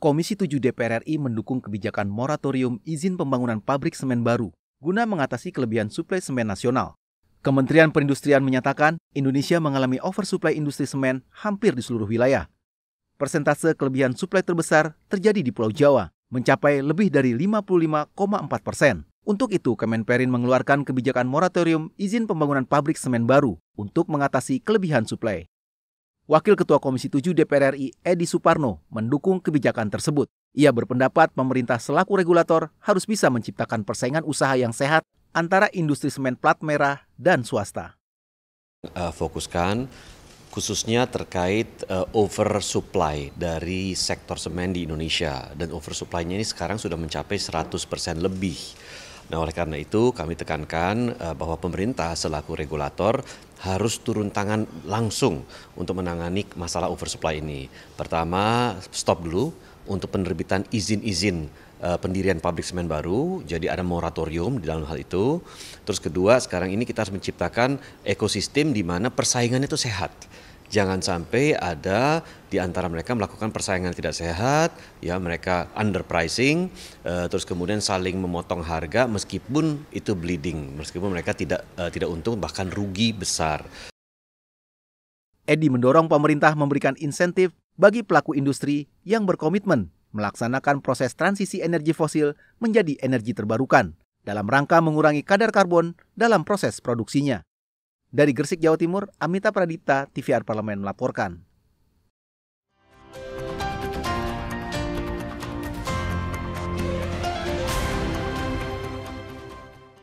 Komisi 7 DPR RI mendukung kebijakan moratorium izin pembangunan pabrik semen baru guna mengatasi kelebihan suplai semen nasional. Kementerian Perindustrian menyatakan Indonesia mengalami oversupply industri semen hampir di seluruh wilayah. Persentase kelebihan suplai terbesar terjadi di Pulau Jawa, mencapai lebih dari 55,4 persen. Untuk itu, Kemenperin mengeluarkan kebijakan moratorium izin pembangunan pabrik semen baru untuk mengatasi kelebihan suplai. Wakil Ketua Komisi 7 DPR RI Edi Suparno mendukung kebijakan tersebut. Ia berpendapat pemerintah selaku regulator harus bisa menciptakan persaingan usaha yang sehat antara industri semen plat merah dan swasta. Eh, fokuskan khususnya terkait uh, oversupply dari sektor semen di Indonesia dan oversupply-nya ini sekarang sudah mencapai 100% lebih. Nah, oleh karena itu kami tekankan eh, bahwa pemerintah selaku regulator harus turun tangan langsung untuk menangani masalah oversupply ini. Pertama, stop dulu untuk penerbitan izin-izin eh, pendirian pabrik semen baru, jadi ada moratorium di dalam hal itu. Terus kedua, sekarang ini kita harus menciptakan ekosistem di mana persaingannya itu sehat Jangan sampai ada di antara mereka melakukan persaingan tidak sehat, ya mereka underpricing, uh, terus kemudian saling memotong harga meskipun itu bleeding, meskipun mereka tidak uh, tidak untung bahkan rugi besar. Edi mendorong pemerintah memberikan insentif bagi pelaku industri yang berkomitmen melaksanakan proses transisi energi fosil menjadi energi terbarukan dalam rangka mengurangi kadar karbon dalam proses produksinya. Dari Gresik, Jawa Timur, Amita Pradita, TVR Parlemen melaporkan.